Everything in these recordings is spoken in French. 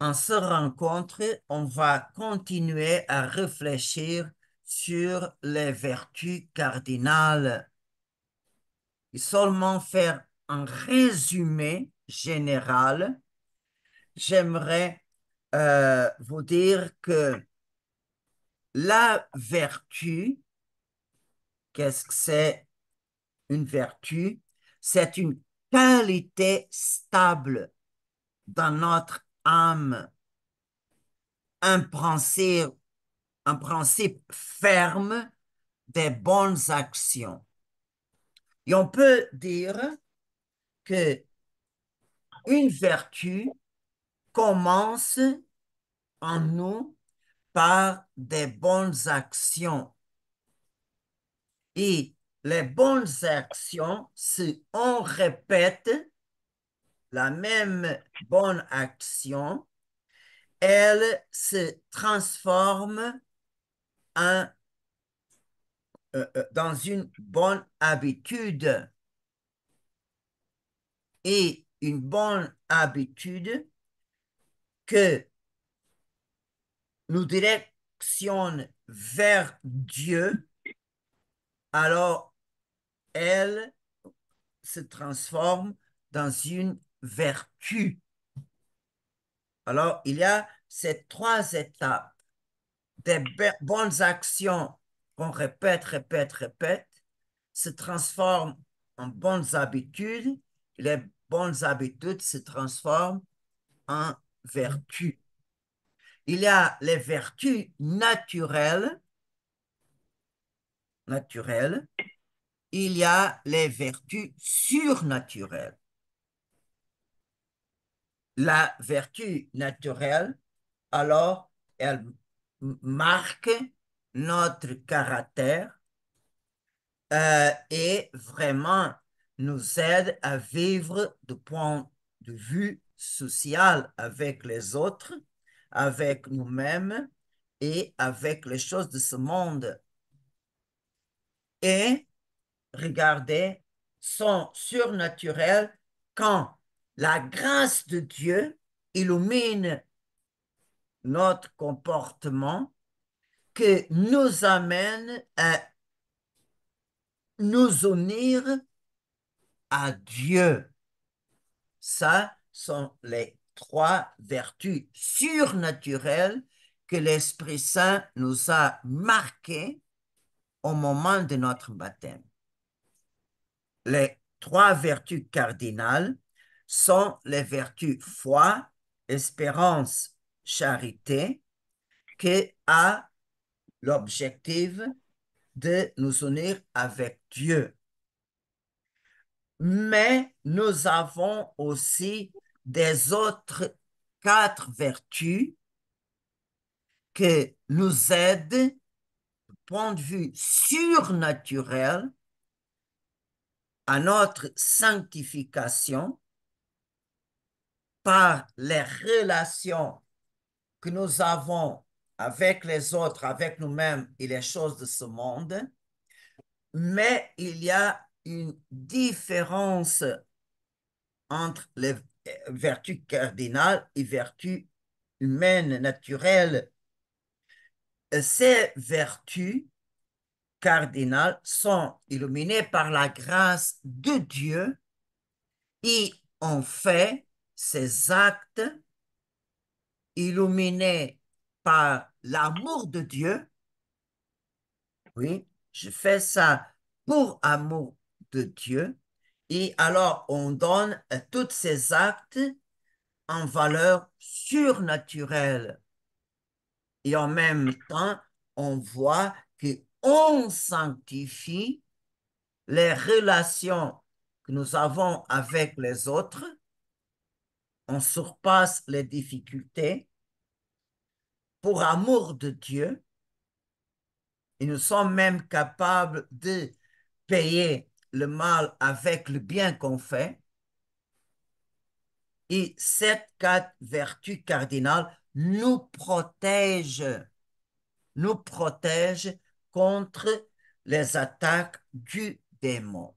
en ce rencontre, on va continuer à réfléchir sur les vertus cardinales. Et seulement faire un résumé général, j'aimerais euh, vous dire que la vertu, qu'est-ce que c'est une vertu? C'est une qualité stable dans notre âme, un principe, ferme des bonnes actions. Et on peut dire que une vertu commence en nous par des bonnes actions. Et les bonnes actions, si on répète, la même bonne action, elle se transforme en, euh, euh, dans une bonne habitude. Et une bonne habitude que nous directionne vers Dieu, alors elle se transforme dans une vertu. Alors, il y a ces trois étapes des bonnes actions qu'on répète, répète, répète, se transforment en bonnes habitudes, les bonnes habitudes se transforment en vertus. Il y a les vertus naturelles, naturelles, il y a les vertus surnaturelles la vertu naturelle, alors elle marque notre caractère euh, et vraiment nous aide à vivre du point de vue social avec les autres, avec nous-mêmes et avec les choses de ce monde. Et regardez, son surnaturel quand la grâce de Dieu illumine notre comportement que nous amène à nous unir à Dieu. Ça sont les trois vertus surnaturelles que l'Esprit Saint nous a marquées au moment de notre baptême. Les trois vertus cardinales sont les vertus foi, espérance, charité, qui a l'objectif de nous unir avec Dieu. Mais nous avons aussi des autres quatre vertus qui nous aident point de vue surnaturel à notre sanctification les relations que nous avons avec les autres, avec nous-mêmes et les choses de ce monde, mais il y a une différence entre les vertus cardinales et vertus humaines, naturelles. Ces vertus cardinales sont illuminées par la grâce de Dieu et ont fait ces actes illuminés par l'amour de Dieu. Oui, je fais ça pour amour de Dieu. Et alors, on donne à tous ces actes en valeur surnaturelle. Et en même temps, on voit qu'on sanctifie les relations que nous avons avec les autres on surpasse les difficultés pour amour de Dieu. Et nous sommes même capables de payer le mal avec le bien qu'on fait. Et cette quatre vertus cardinales nous protège nous protège contre les attaques du démon.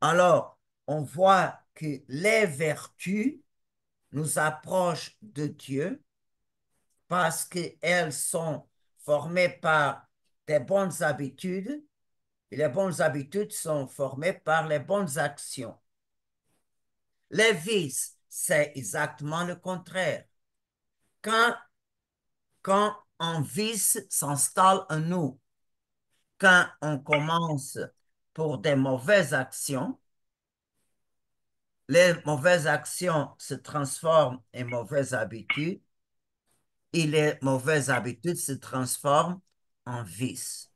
Alors, on voit que les vertus nous approchent de Dieu parce qu'elles sont formées par des bonnes habitudes et les bonnes habitudes sont formées par les bonnes actions. Les vices, c'est exactement le contraire. Quand, quand un vice s'installe en nous, quand on commence pour des mauvaises actions, les mauvaises actions se transforment en mauvaises habitudes et les mauvaises habitudes se transforment en vices.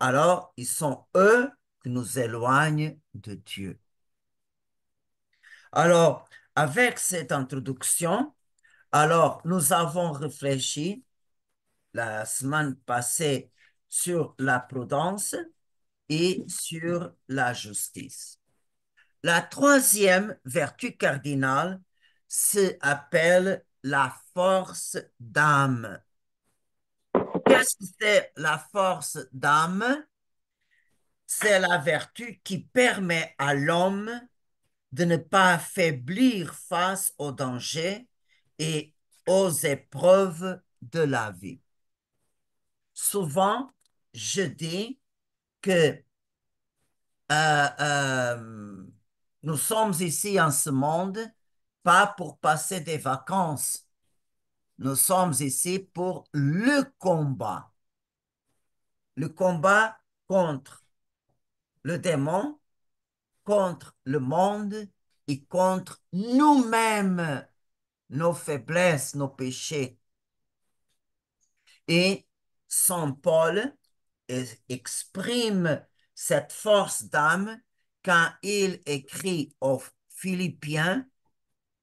Alors, ils sont eux qui nous éloignent de Dieu. Alors, avec cette introduction, alors nous avons réfléchi la semaine passée sur la prudence et sur la justice. La troisième vertu cardinale s'appelle la force d'âme. Qu'est-ce que c'est la force d'âme? C'est la vertu qui permet à l'homme de ne pas affaiblir face aux dangers et aux épreuves de la vie. Souvent, je dis que euh, euh, nous sommes ici en ce monde pas pour passer des vacances. Nous sommes ici pour le combat. Le combat contre le démon, contre le monde et contre nous-mêmes, nos faiblesses, nos péchés. Et Saint Paul euh, exprime cette force d'âme quand il écrit aux Philippiens,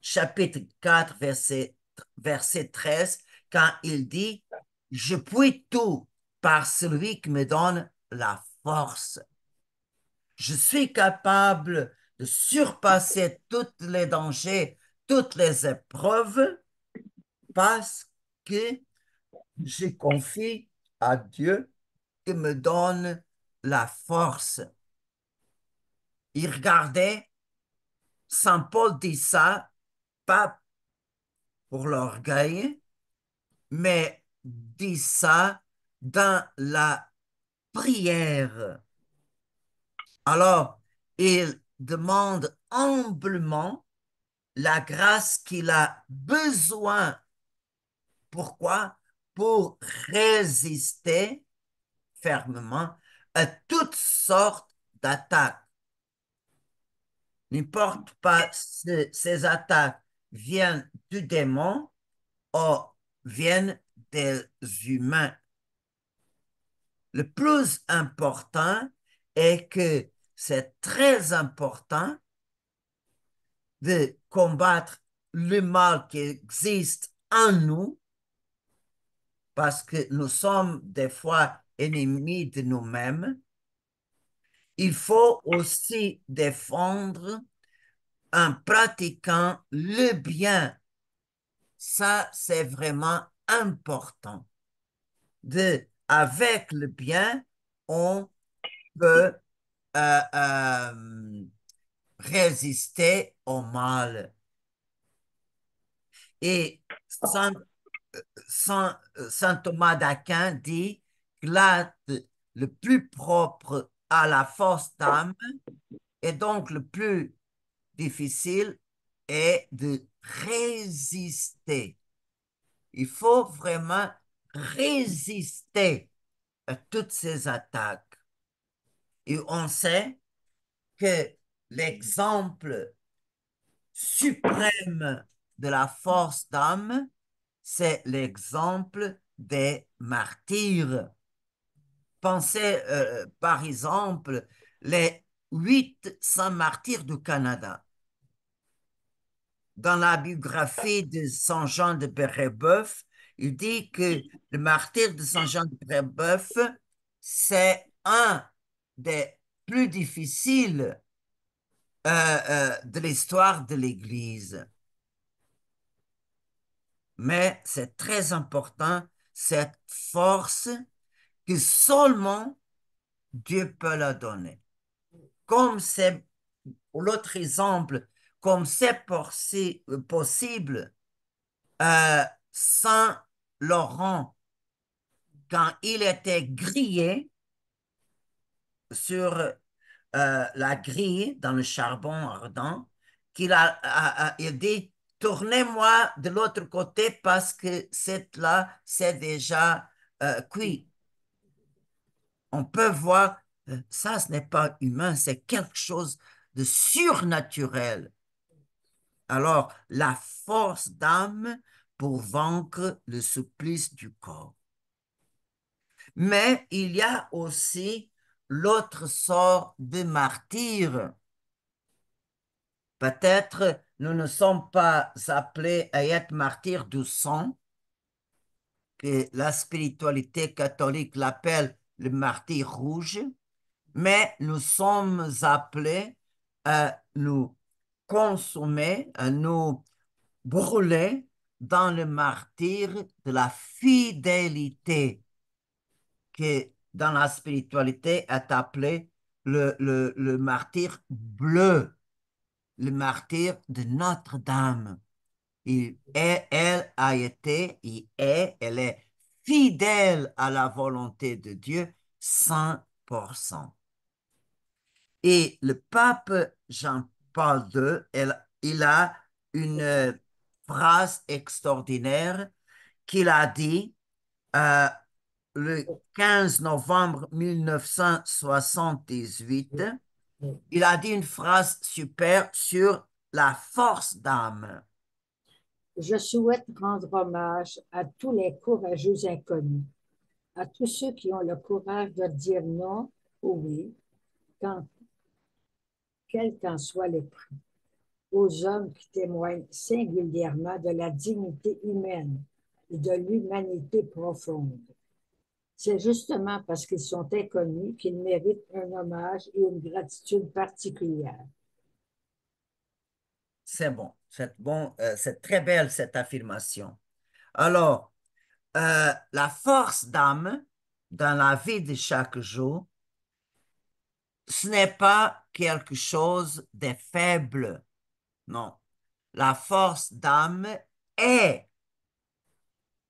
chapitre 4, verset, verset 13, quand il dit, je puis tout par celui qui me donne la force. Je suis capable de surpasser tous les dangers, toutes les épreuves, parce que j'ai confie à Dieu qui me donne la force il regardait, Saint Paul dit ça, pas pour l'orgueil, mais dit ça dans la prière. Alors, il demande humblement la grâce qu'il a besoin. Pourquoi Pour résister fermement à toutes sortes d'attaques. N'importe pas si ces attaques viennent du démon ou viennent des humains. Le plus important est que c'est très important de combattre le mal qui existe en nous parce que nous sommes des fois ennemis de nous-mêmes il faut aussi défendre en pratiquant le bien. Ça, c'est vraiment important. De, avec le bien, on peut euh, euh, résister au mal. Et Saint, Thomas d'Aquin dit, là, le plus propre à la force d'âme. Et donc, le plus difficile est de résister. Il faut vraiment résister à toutes ces attaques. Et on sait que l'exemple suprême de la force d'âme, c'est l'exemple des martyrs. Pensez euh, par exemple les huit saints martyrs du Canada. Dans la biographie de Saint Jean de Bérébeuf, il dit que le martyr de Saint Jean de Bérébeuf, c'est un des plus difficiles euh, euh, de l'histoire de l'Église. Mais c'est très important, cette force que seulement Dieu peut la donner. Comme c'est l'autre exemple, comme c'est possible, euh, Saint Laurent, quand il était grillé sur euh, la grille dans le charbon ardent, qu'il a, a, il dit tournez-moi de l'autre côté parce que cette là c'est déjà euh, cuit on peut voir, euh, ça, ce n'est pas humain, c'est quelque chose de surnaturel. Alors, la force d'âme pour vaincre le supplice du corps. Mais il y a aussi l'autre sort de martyr. Peut-être nous ne sommes pas appelés à être martyrs du sang, que la spiritualité catholique l'appelle le martyr rouge, mais nous sommes appelés à nous consommer, à nous brûler dans le martyr de la fidélité, qui dans la spiritualité est appelé le, le, le martyr bleu, le martyr de Notre-Dame. Il est, elle a été, il est, elle est fidèle à la volonté de Dieu 100%. Et le pape Jean-Paul II, il a une phrase extraordinaire qu'il a dit euh, le 15 novembre 1978. Il a dit une phrase super sur la force d'âme je souhaite rendre hommage à tous les courageux inconnus, à tous ceux qui ont le courage de dire non ou oui, quel qu'en soit le prix, aux hommes qui témoignent singulièrement de la dignité humaine et de l'humanité profonde. C'est justement parce qu'ils sont inconnus qu'ils méritent un hommage et une gratitude particulière. C'est bon, c'est bon, euh, c'est très belle cette affirmation. Alors, euh, la force d'âme dans la vie de chaque jour, ce n'est pas quelque chose de faible. Non. La force d'âme est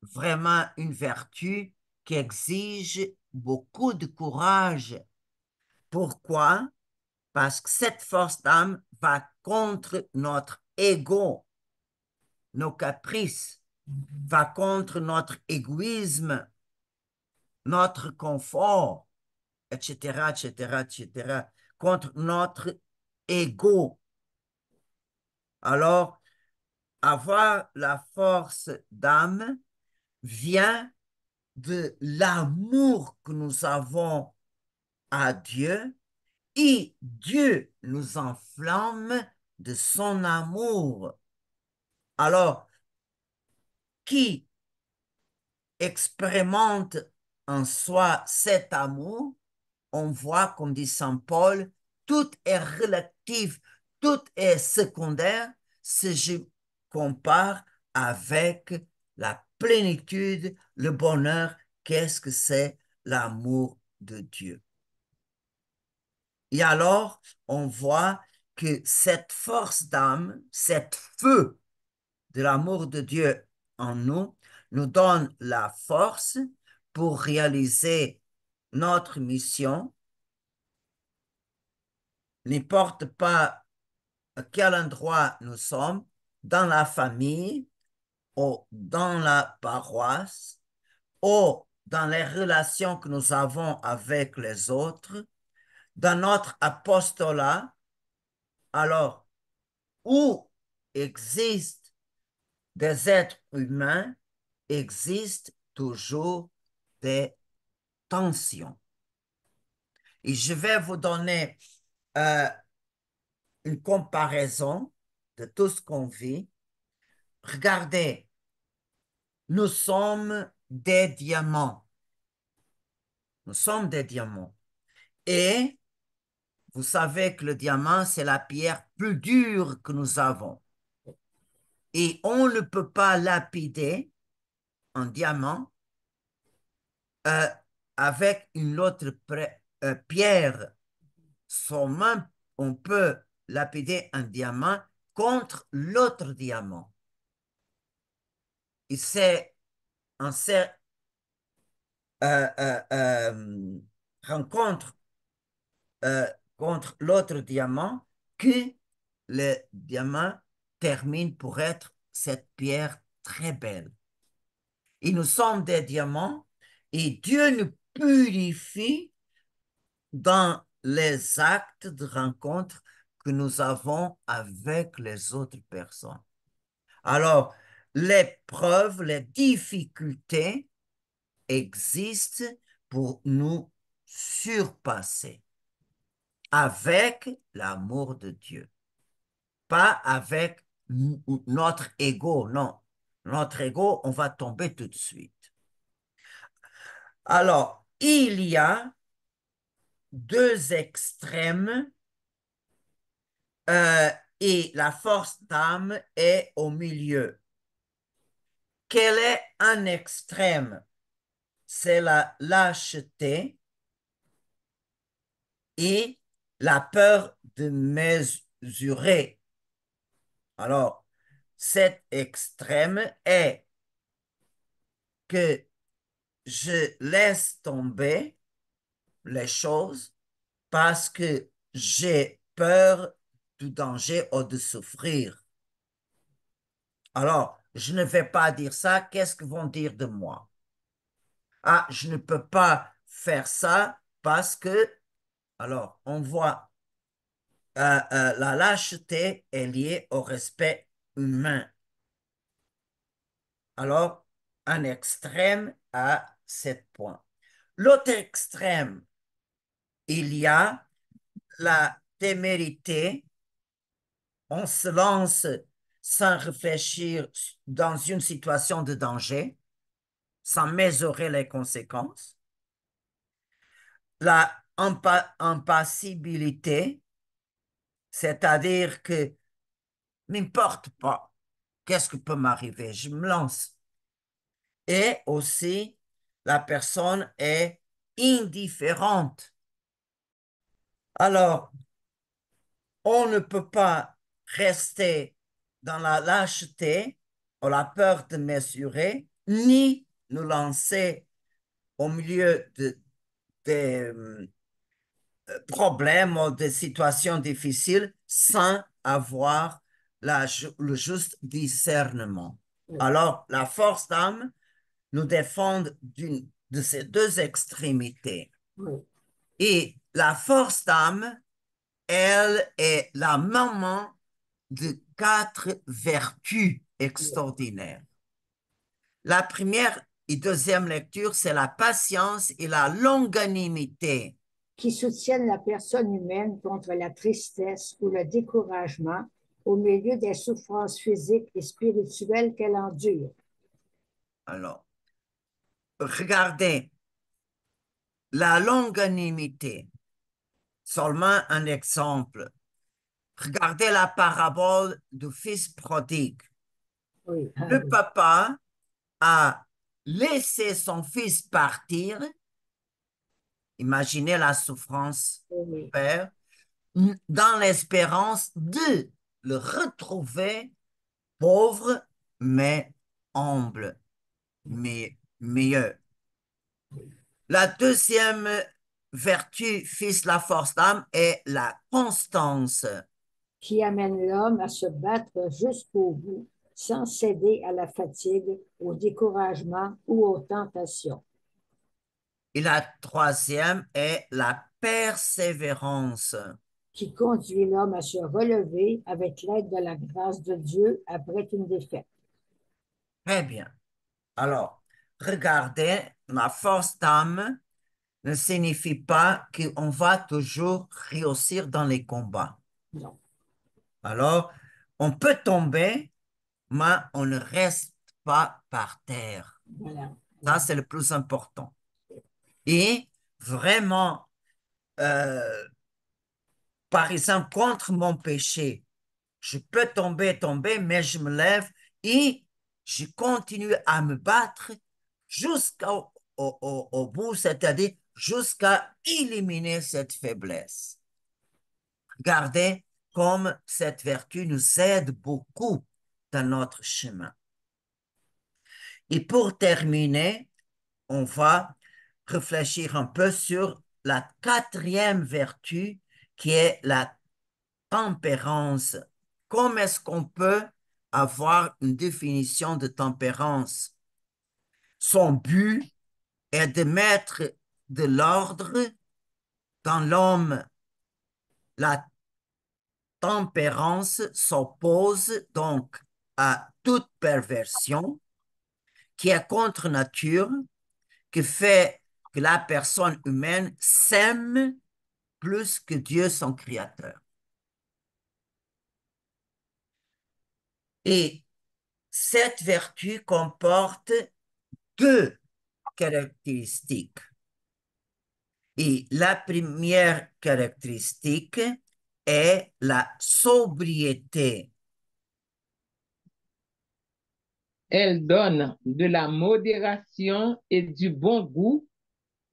vraiment une vertu qui exige beaucoup de courage. Pourquoi? Parce que cette force d'âme va contre notre ego, nos caprices, va contre notre égoïsme, notre confort, etc., etc., etc., contre notre ego. Alors, avoir la force d'âme vient de l'amour que nous avons à Dieu et Dieu nous enflamme de son amour. Alors, qui expérimente en soi cet amour, on voit, comme dit Saint Paul, tout est relatif, tout est secondaire si je compare avec la plénitude, le bonheur, qu'est-ce que c'est l'amour de Dieu. Et alors, on voit que cette force d'âme, cette feu de l'amour de Dieu en nous, nous donne la force pour réaliser notre mission, n'importe pas à quel endroit nous sommes, dans la famille ou dans la paroisse ou dans les relations que nous avons avec les autres, dans notre apostolat, alors, où existent des êtres humains, existent toujours des tensions. Et je vais vous donner euh, une comparaison de tout ce qu'on vit. Regardez, nous sommes des diamants. Nous sommes des diamants. Et vous savez que le diamant, c'est la pierre plus dure que nous avons. Et on ne peut pas lapider un diamant euh, avec une autre euh, pierre. Seulement, on peut lapider un diamant contre l'autre diamant. Et c'est en cette euh, rencontre contre l'autre diamant que le diamant termine pour être cette pierre très belle. Et nous sommes des diamants et Dieu nous purifie dans les actes de rencontre que nous avons avec les autres personnes. Alors, les preuves, les difficultés existent pour nous surpasser avec l'amour de Dieu. Pas avec notre ego, non. Notre ego, on va tomber tout de suite. Alors, il y a deux extrêmes euh, et la force d'âme est au milieu. Quel est un extrême? C'est la lâcheté et la peur de mesurer. Alors, cet extrême est que je laisse tomber les choses parce que j'ai peur du danger ou de souffrir. Alors, je ne vais pas dire ça, qu'est-ce qu'ils vont dire de moi? Ah, je ne peux pas faire ça parce que alors, on voit euh, euh, la lâcheté est liée au respect humain. Alors, un extrême à sept point. L'autre extrême, il y a la témérité. On se lance sans réfléchir dans une situation de danger, sans mesurer les conséquences. La impassibilité, c'est-à-dire que m'importe pas qu'est-ce qui peut m'arriver, je me lance. Et aussi, la personne est indifférente. Alors, on ne peut pas rester dans la lâcheté ou la peur de mesurer, ni nous lancer au milieu de problèmes ou des situations difficiles sans avoir la, le juste discernement. Alors, la force d'âme nous défend de ces deux extrémités. Et la force d'âme, elle est la maman de quatre vertus extraordinaires. La première et deuxième lecture, c'est la patience et la longanimité qui soutiennent la personne humaine contre la tristesse ou le découragement au milieu des souffrances physiques et spirituelles qu'elle endure. Alors, regardez, la longanimité, seulement un exemple. Regardez la parabole du fils prodigue. Le papa a laissé son fils partir Imaginez la souffrance du Père dans l'espérance de le retrouver pauvre mais humble, mais meilleur. La deuxième vertu, fils la force d'âme, est la constance. Qui amène l'homme à se battre jusqu'au bout, sans céder à la fatigue, au découragement ou aux tentations. Et la troisième est la persévérance. Qui conduit l'homme à se relever avec l'aide de la grâce de Dieu après une défaite. Très bien. Alors, regardez, la force d'âme ne signifie pas qu'on va toujours réussir dans les combats. Non. Alors, on peut tomber, mais on ne reste pas par terre. Voilà. Ça, c'est le plus important et vraiment, euh, par exemple, contre mon péché, je peux tomber, tomber, mais je me lève et je continue à me battre jusqu'au bout, c'est-à-dire jusqu'à éliminer cette faiblesse. Regardez comme cette vertu nous aide beaucoup dans notre chemin. Et pour terminer, on va réfléchir un peu sur la quatrième vertu qui est la tempérance. Comment est-ce qu'on peut avoir une définition de tempérance? Son but est de mettre de l'ordre dans l'homme. La tempérance s'oppose donc à toute perversion qui est contre nature, qui fait la personne humaine s'aime plus que Dieu son créateur. Et cette vertu comporte deux caractéristiques. Et la première caractéristique est la sobriété. Elle donne de la modération et du bon goût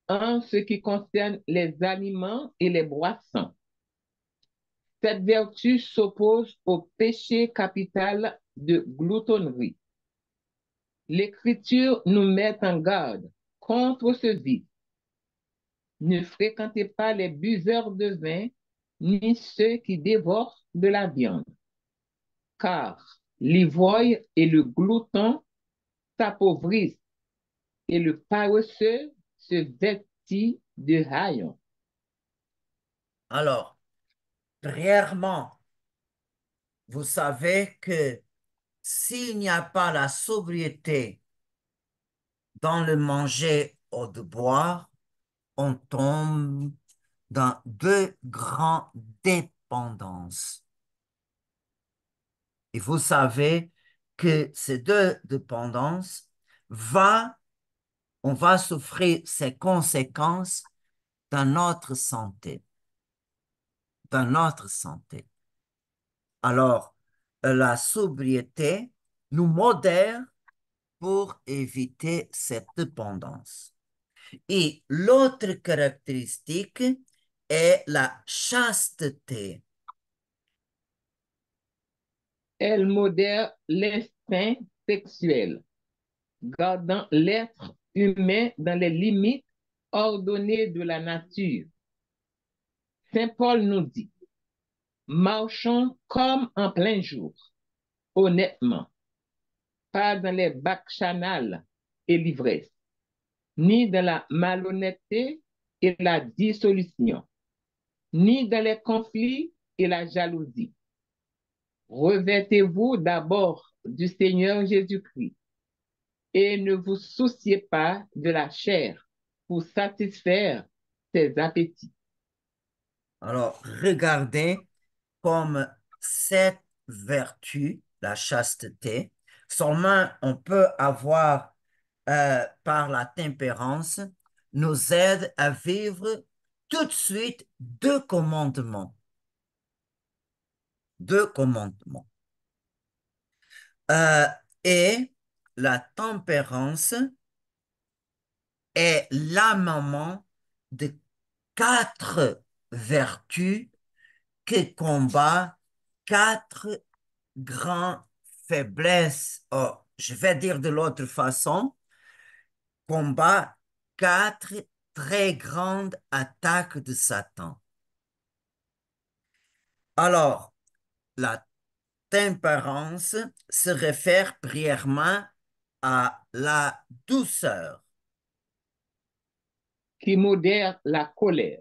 en ce qui concerne les aliments et les boissons. Cette vertu s'oppose au péché capital de gloutonnerie. L'Écriture nous met en garde contre ce vice. Ne fréquentez pas les buveurs de vin, ni ceux qui dévorent de la viande, car l'ivoire et le glouton s'appauvrissent, et le paresseux se vêtit de haillons. Alors, premièrement, vous savez que s'il n'y a pas la sobriété dans le manger ou de boire, on tombe dans deux grandes dépendances. Et vous savez que ces deux dépendances vont on va souffrir ses conséquences dans notre santé. Dans notre santé. Alors, la sobriété nous modère pour éviter cette dépendance. Et l'autre caractéristique est la chasteté. Elle modère l'instinct sexuel, gardant l'être humain dans les limites ordonnées de la nature. Saint Paul nous dit, marchons comme en plein jour, honnêtement, pas dans les bacchanales et l'ivresse, ni dans la malhonnêteté et la dissolution, ni dans les conflits et la jalousie. Revêtez-vous d'abord du Seigneur Jésus-Christ et ne vous souciez pas de la chair pour satisfaire ses appétits. Alors, regardez comme cette vertu, la chasteté, seulement on peut avoir euh, par la tempérance, nous aide à vivre tout de suite deux commandements. Deux commandements. Euh, et la tempérance est la maman de quatre vertus qui combat quatre grandes faiblesses. je vais dire de l'autre façon, combat quatre très grandes attaques de Satan. Alors, la tempérance se réfère prièrement à la douceur. Qui modère la colère.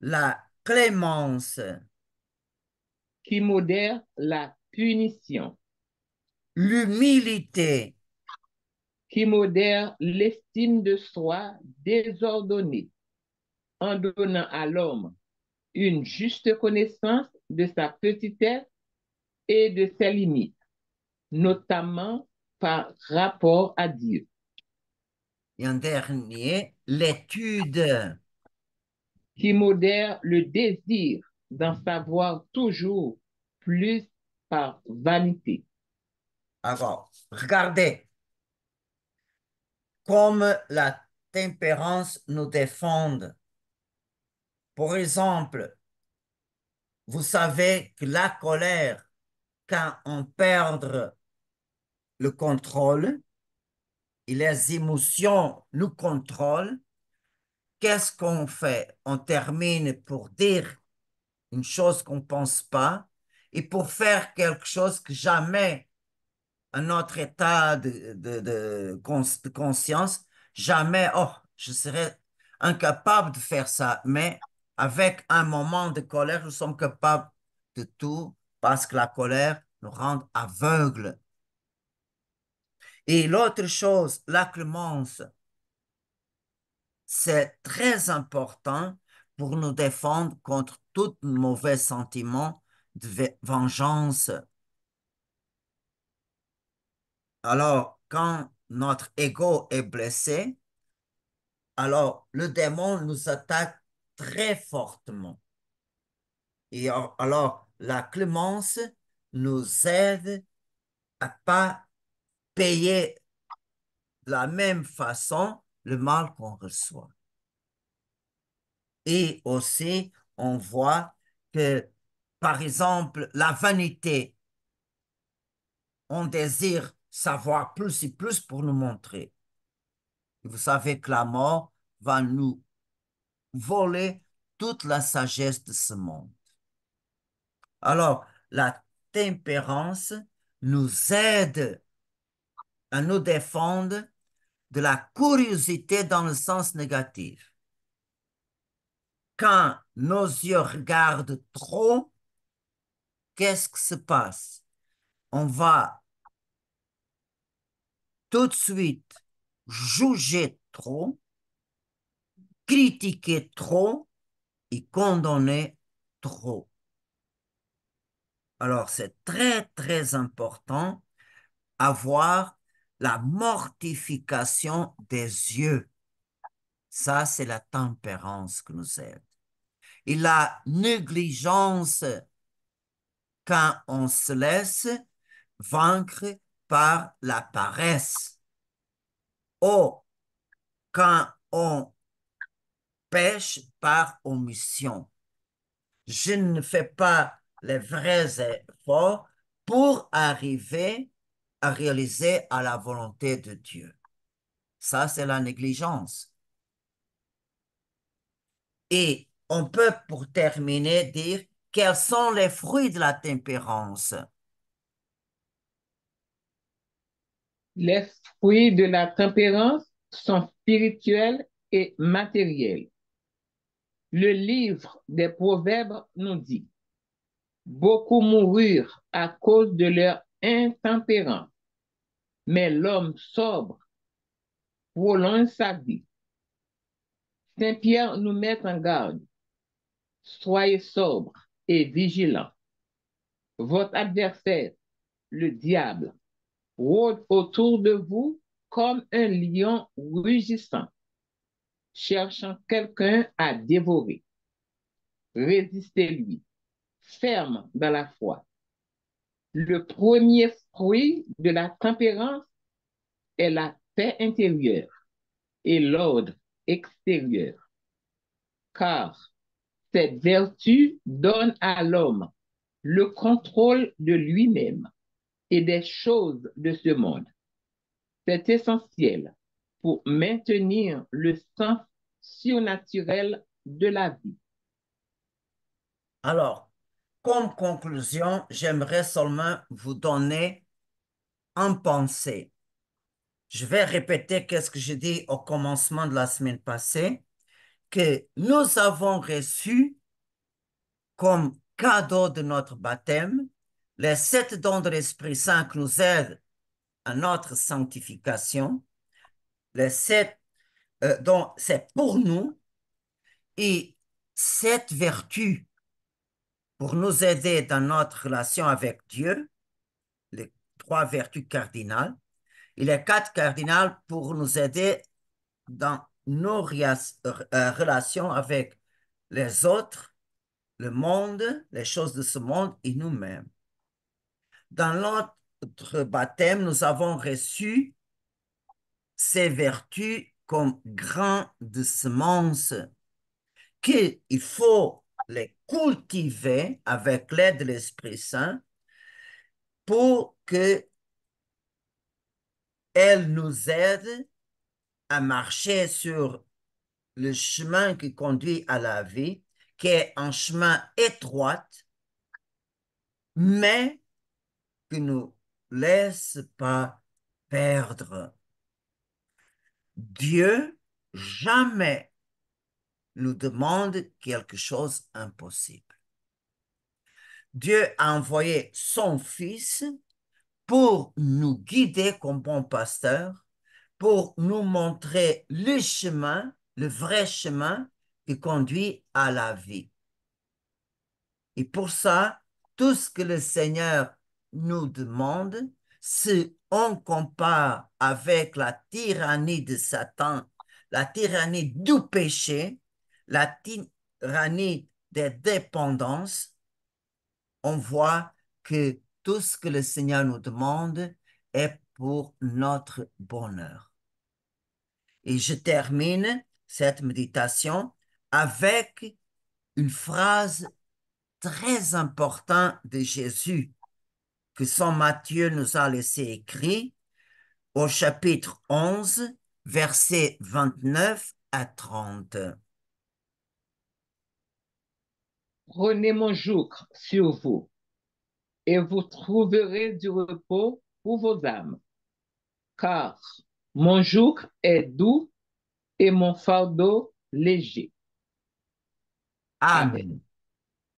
La clémence. Qui modère la punition. L'humilité. Qui modère l'estime de soi désordonnée, en donnant à l'homme une juste connaissance de sa petitesse et de ses limites, notamment par rapport à Dieu. Et en dernier, l'étude qui modère le désir d'en savoir toujours plus par vanité. Alors, regardez comme la tempérance nous défend. Par exemple, vous savez que la colère, quand on perd le contrôle et les émotions nous contrôlent, qu'est-ce qu'on fait On termine pour dire une chose qu'on ne pense pas et pour faire quelque chose que jamais un autre état de, de conscience, jamais, oh, je serais incapable de faire ça. Mais avec un moment de colère, nous sommes capables de tout parce que la colère nous rend aveugles et l'autre chose, la clémence, c'est très important pour nous défendre contre tout mauvais sentiment de vengeance. Alors, quand notre ego est blessé, alors le démon nous attaque très fortement. Et alors, la clémence nous aide à pas payer de la même façon le mal qu'on reçoit. Et aussi, on voit que, par exemple, la vanité, on désire savoir plus et plus pour nous montrer. vous savez que la mort va nous voler toute la sagesse de ce monde. Alors, la tempérance nous aide à nous défendre de la curiosité dans le sens négatif. Quand nos yeux regardent trop, qu'est-ce qui se passe? On va tout de suite juger trop, critiquer trop et condamner trop. Alors c'est très très important avoir la mortification des yeux. Ça, c'est la tempérance que nous aide. Et la négligence quand on se laisse vaincre par la paresse. Ou oh, quand on pêche par omission. Je ne fais pas les vrais efforts pour arriver à réaliser à la volonté de Dieu. Ça, c'est la négligence. Et on peut, pour terminer, dire quels sont les fruits de la tempérance. Les fruits de la tempérance sont spirituels et matériels. Le livre des Proverbes nous dit, beaucoup moururent à cause de leur intempérance. Mais l'homme sobre prolonge sa vie. Saint Pierre nous met en garde. Soyez sobre et vigilant. Votre adversaire, le diable, rôde autour de vous comme un lion rugissant, cherchant quelqu'un à dévorer. Résistez-lui, ferme dans la foi le premier fruit de la tempérance est la paix intérieure et l'ordre extérieur, car cette vertu donne à l'homme le contrôle de lui-même et des choses de ce monde. C'est essentiel pour maintenir le sens surnaturel de la vie. Alors, comme conclusion, j'aimerais seulement vous donner un pensée. Je vais répéter ce que j'ai dit au commencement de la semaine passée, que nous avons reçu comme cadeau de notre baptême les sept dons de l'Esprit Saint qui nous aident à notre sanctification. Les sept euh, dons, c'est pour nous. Et cette vertu pour nous aider dans notre relation avec Dieu, les trois vertus cardinales, et les quatre cardinales pour nous aider dans nos euh, relations avec les autres, le monde, les choses de ce monde et nous-mêmes. Dans notre baptême, nous avons reçu ces vertus comme grandes semences qu'il faut les cultiver avec l'aide de l'Esprit Saint pour que elle nous aide à marcher sur le chemin qui conduit à la vie, qui est un chemin étroit, mais qui ne nous laisse pas perdre. Dieu jamais nous demande quelque chose d'impossible. Dieu a envoyé son Fils pour nous guider comme bon pasteur, pour nous montrer le chemin, le vrai chemin qui conduit à la vie. Et pour ça, tout ce que le Seigneur nous demande, si on compare avec la tyrannie de Satan, la tyrannie du péché, la tyrannie des dépendances, on voit que tout ce que le Seigneur nous demande est pour notre bonheur. Et je termine cette méditation avec une phrase très importante de Jésus que Saint Matthieu nous a laissé écrit au chapitre 11, versets 29 à 30. Prenez mon joug sur vous, et vous trouverez du repos pour vos âmes. Car mon joug est doux et mon fardeau léger. Amen.